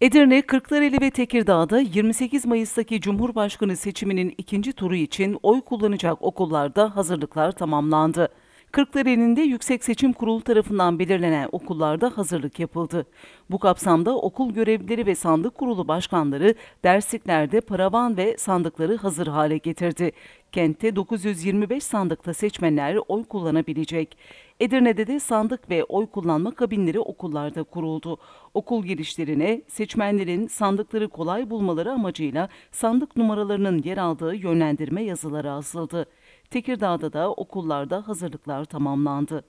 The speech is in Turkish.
Edirne, Kırklareli ve Tekirdağ'da 28 Mayıs'taki Cumhurbaşkanı seçiminin ikinci turu için oy kullanacak okullarda hazırlıklar tamamlandı. Kırklareli'nde Yüksek Seçim Kurulu tarafından belirlenen okullarda hazırlık yapıldı. Bu kapsamda okul görevlileri ve sandık kurulu başkanları dersliklerde paravan ve sandıkları hazır hale getirdi. Kentte 925 sandıkta seçmenler oy kullanabilecek. Edirne'de de sandık ve oy kullanma kabinleri okullarda kuruldu. Okul girişlerine seçmenlerin sandıkları kolay bulmaları amacıyla sandık numaralarının yer aldığı yönlendirme yazıları asıldı. Tekirdağ'da da okullarda hazırlıklar tamamlandı.